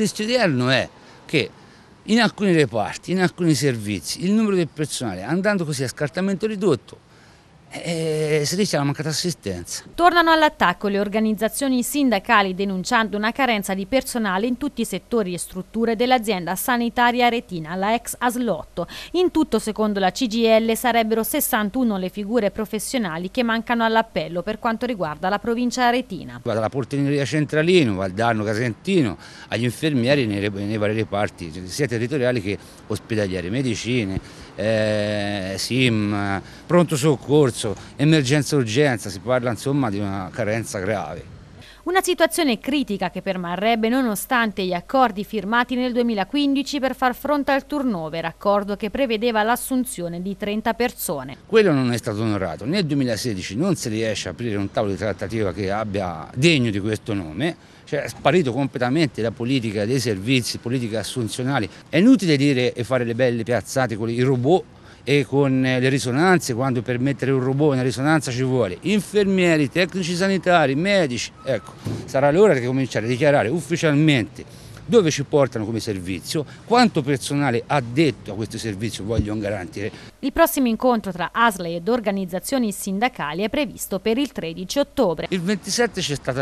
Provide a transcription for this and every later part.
rischio odierno è che in alcuni reparti, in alcuni servizi, il numero del personale andando così a scartamento ridotto eh, eh, si dice la mancata assistenza. Tornano all'attacco le organizzazioni sindacali denunciando una carenza di personale in tutti i settori e strutture dell'azienda sanitaria retina, la ex Aslotto. In tutto, secondo la CGL, sarebbero 61 le figure professionali che mancano all'appello per quanto riguarda la provincia aretina. Dalla portineria Centralino, Valdarno, Casentino, agli infermieri nei, nei vari reparti, cioè, sia territoriali che ospedalieri, medicine, eh, SIM, pronto soccorso, emergenza urgenza, si parla insomma di una carenza grave. Una situazione critica che permarrebbe nonostante gli accordi firmati nel 2015 per far fronte al turnover, accordo che prevedeva l'assunzione di 30 persone. Quello non è stato onorato. Nel 2016 non si riesce a aprire un tavolo di trattativa che abbia degno di questo nome cioè è sparito completamente la politica dei servizi, politiche assunzionali. È inutile dire e fare le belle piazzate con i robot e con eh, le risonanze, quando per mettere un robot una risonanza ci vuole infermieri, tecnici sanitari, medici, ecco, sarà l'ora di cominciare a dichiarare ufficialmente dove ci portano come servizio, quanto personale addetto a questo servizio vogliono garantire. Il prossimo incontro tra ASLE ed organizzazioni sindacali è previsto per il 13 ottobre. Il 27 c'è stato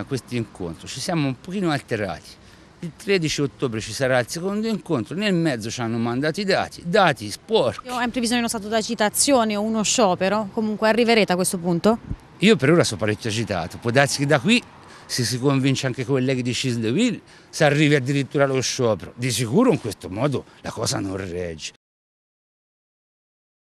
eh, questo incontro, ci siamo un pochino alterati il 13 ottobre ci sarà il secondo incontro, nel mezzo ci hanno mandato i dati, dati sporchi. È in previsione uno stato d'agitazione o uno sciopero? Comunque arriverete a questo punto? Io per ora sono parecchio agitato, può darsi che da qui, se si convince anche i colleghi di Cisdeville, si arrivi addirittura allo sciopero. Di sicuro in questo modo la cosa non regge.